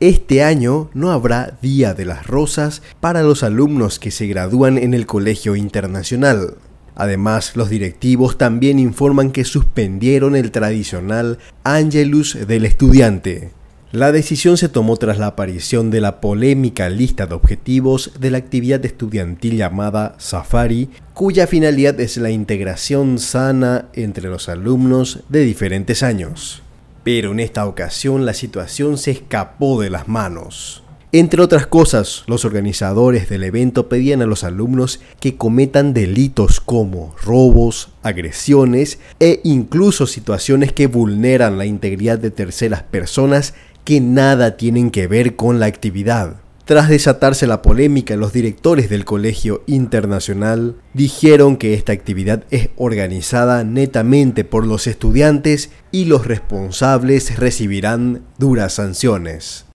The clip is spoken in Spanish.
Este año no habrá Día de las Rosas para los alumnos que se gradúan en el Colegio Internacional. Además, los directivos también informan que suspendieron el tradicional Angelus del estudiante. La decisión se tomó tras la aparición de la polémica lista de objetivos de la actividad estudiantil llamada Safari, cuya finalidad es la integración sana entre los alumnos de diferentes años. Pero en esta ocasión la situación se escapó de las manos. Entre otras cosas, los organizadores del evento pedían a los alumnos que cometan delitos como robos, agresiones e incluso situaciones que vulneran la integridad de terceras personas que nada tienen que ver con la actividad. Tras desatarse la polémica, los directores del Colegio Internacional dijeron que esta actividad es organizada netamente por los estudiantes y los responsables recibirán duras sanciones.